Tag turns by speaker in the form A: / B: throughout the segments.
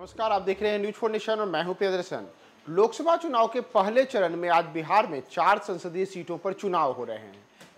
A: नमस्कार आप देख रहे हैं न्यूज फोर नेशन और मैं हूं प्रियदर्शन लोकसभा चुनाव के पहले चरण में आज बिहार में चार संसदीय सीटों पर चुनाव हो रहे हैं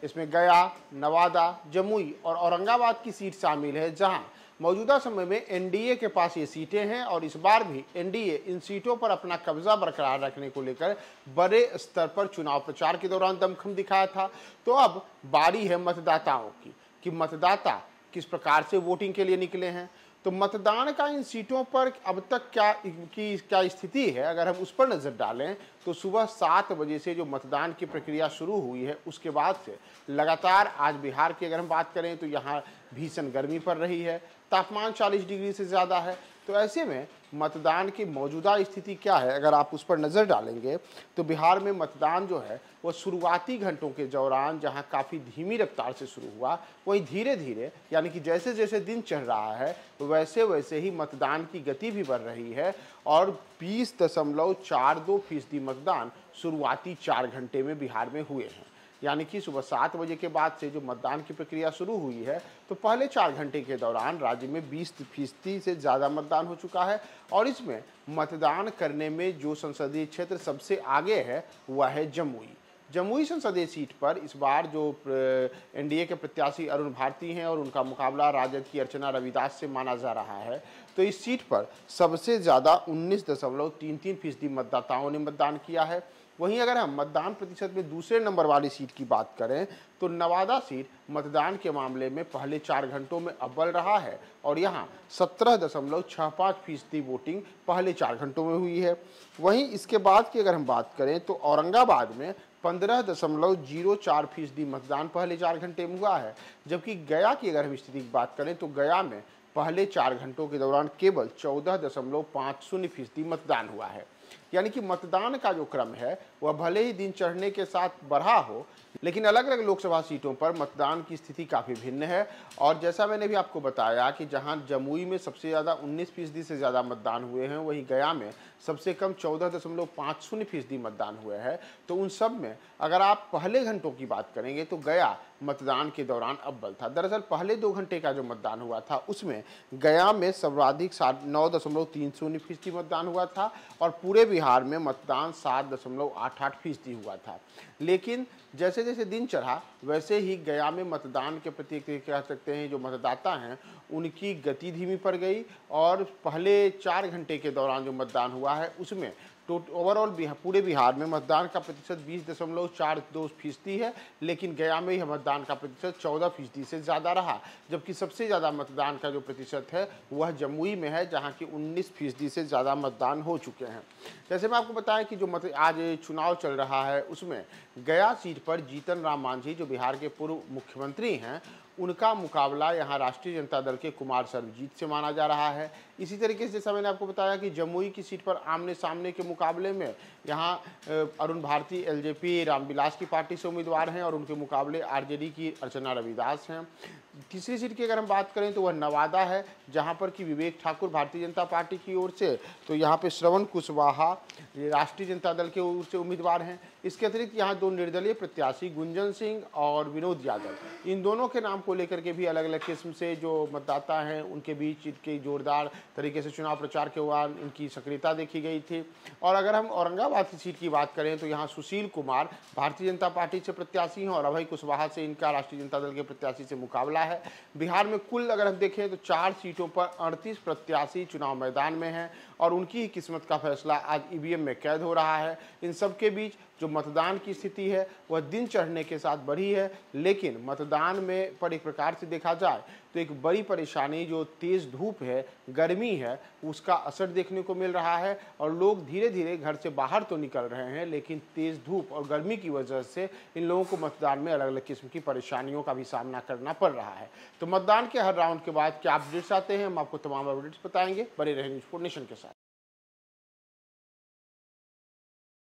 A: इसमें गया नवादा जमुई और औरंगाबाद की सीट शामिल है जहां मौजूदा समय में एनडीए के पास ये सीटें हैं और इस बार भी एनडीए इन सीटों पर अपना कब्जा बरकरार रखने को लेकर बड़े स्तर पर चुनाव प्रचार के दौरान दमखम दिखाया था तो अब बारी है मतदाताओं की कि मतदाता किस प्रकार से वोटिंग के लिए निकले हैं तो मतदान का इन सीटों पर अब तक क्या की क्या स्थिति है अगर हम उस पर नज़र डालें तो सुबह सात बजे से जो मतदान की प्रक्रिया शुरू हुई है उसके बाद से लगातार आज बिहार की अगर हम बात करें तो यहाँ भीषण गर्मी पड़ रही है तापमान 40 डिग्री से ज़्यादा है तो ऐसे में मतदान की मौजूदा स्थिति क्या है अगर आप उस पर नज़र डालेंगे तो बिहार में मतदान जो है वह शुरुआती घंटों के दौरान जहां काफ़ी धीमी रफ्तार से शुरू हुआ वहीं धीरे धीरे यानी कि जैसे जैसे दिन चढ़ रहा है वैसे वैसे ही मतदान की गति भी बढ़ रही है और बीस दशमलव चार दो फीसदी मतदान शुरुआती चार घंटे में बिहार में हुए हैं यानी कि सुबह सात बजे के बाद से जो मतदान की प्रक्रिया शुरू हुई है तो पहले चार घंटे के दौरान राज्य में बीस फीसदी से ज़्यादा मतदान हो चुका है और इसमें मतदान करने में जो संसदीय क्षेत्र सबसे आगे है वह है जमुई जमुई संसदीय सीट पर इस बार जो एनडीए के प्रत्याशी अरुण भारती हैं और उनका मुकाबला राजद की अर्चना रविदास से माना जा रहा है तो इस सीट पर सबसे ज़्यादा उन्नीस दशमलव तीन तीन फीसदी मतदाताओं ने मतदान किया है वहीं अगर हम मतदान प्रतिशत में दूसरे नंबर वाली सीट की बात करें तो नवादा सीट मतदान के मामले में पहले चार घंटों में अव्वल रहा है और यहाँ सत्रह दशमलव छः पाँच फीसदी वोटिंग पहले चार घंटों में हुई है वहीं इसके बाद की अगर हम बात करें तो औरंगाबाद में पंद्रह दशमलव जीरो चार फीसदी मतदान पहले चार घंटे में हुआ है जबकि गया की अगर हम स्थिति की बात करें तो गया में पहले चार घंटों के दौरान केवल चौदह दशमलव पाँच शून्य फीसदी मतदान हुआ है यानी कि मतदान का जो क्रम है वह भले ही दिन चढ़ने के साथ बढ़ा हो लेकिन अलग अलग लोकसभा सीटों पर मतदान की स्थिति काफ़ी भिन्न है और जैसा मैंने भी आपको बताया कि जहां जमुई में सबसे ज़्यादा 19 फीसदी से ज़्यादा मतदान हुए हैं वहीं गया में सबसे कम चौदह दशमलव पाँच शून्य फीसदी मतदान हुए हैं तो उन सब में अगर आप पहले घंटों की बात करेंगे तो गया मतदान के दौरान अव्वल था दरअसल पहले दो घंटे का जो मतदान हुआ था उसमें गया में सर्वाधिक सात नौ दशमलव तीन शून्य फीसदी मतदान हुआ था और पूरे बिहार में मतदान सात दशमलव आठ आठ फीसदी हुआ था लेकिन जैसे जैसे दिन चढ़ा वैसे ही गया में मतदान के प्रति कह सकते हैं जो मतदाता हैं उनकी गति धीमी पड़ गई और पहले चार घंटे के दौरान जो मतदान हुआ है उसमें तो ओवरऑल बिहार पूरे बिहार में मतदान का प्रतिशत बीस दशमलव चार दो फीसदी है लेकिन गया में यह मतदान का प्रतिशत चौदह फीसदी से ज़्यादा रहा जबकि सबसे ज़्यादा मतदान का जो प्रतिशत है वह जमुई में है जहां की उन्नीस फीसदी से ज़्यादा मतदान हो चुके हैं जैसे मैं आपको बताया कि जो मत आज चुनाव चल रहा है उसमें गया सीट पर जीतन राम मांझी जो बिहार के पूर्व मुख्यमंत्री हैं उनका मुकाबला यहाँ राष्ट्रीय जनता दल के कुमार सर्वजीत से माना जा रहा है इसी तरीके से जैसा मैंने आपको बताया कि जमुई की सीट पर आमने सामने के मुकाबले में यहाँ अरुण भारती एलजेपी रामविलास की पार्टी से उम्मीदवार हैं और उनके मुकाबले आरजेडी की अर्चना रविदास हैं तीसरी सीट की अगर हम बात करें तो वह नवादा है जहां पर कि विवेक ठाकुर भारतीय जनता पार्टी की ओर से तो यहां पे श्रवण कुशवाहा राष्ट्रीय जनता दल के ओर से उम्मीदवार हैं इसके अतिरिक्त यहाँ दो निर्दलीय प्रत्याशी गुंजन सिंह और विनोद यादव इन दोनों के नाम को लेकर के भी अलग अलग किस्म से जो मतदाता हैं उनके बीच इनके जोरदार तरीके से चुनाव प्रचार के दौरान इनकी सक्रियता देखी गई थी और अगर हम औरंगाबाद की सीट की बात करें तो यहाँ सुशील कुमार भारतीय जनता पार्टी से प्रत्याशी हैं और अभय कुशवाहा से इनका राष्ट्रीय जनता दल के प्रत्याशी से मुकाबला है है बिहार में कुल अगर हम देखें तो चार सीटों पर अड़तीस प्रत्याशी चुनाव मैदान में हैं और उनकी ही किस्मत का फैसला आज ईवीएम में कैद हो रहा है इन सबके बीच जो मतदान की स्थिति है वह दिन चढ़ने के साथ बढ़ी है लेकिन मतदान में पर एक प्रकार से देखा जाए तो एक बड़ी परेशानी जो तेज़ धूप है गर्मी है उसका असर देखने को मिल रहा है और लोग धीरे धीरे घर से बाहर तो निकल रहे हैं लेकिन तेज़ धूप और गर्मी की वजह से इन लोगों को मतदान में अलग अलग किस्म की परेशानियों का भी सामना करना पड़ रहा है तो मतदान के हर राउंड के बाद क्या अपडेट्स आते हैं हम आपको तमाम अपडेट्स बताएंगे बड़े रहे न्यूज फोर नेशन के साथ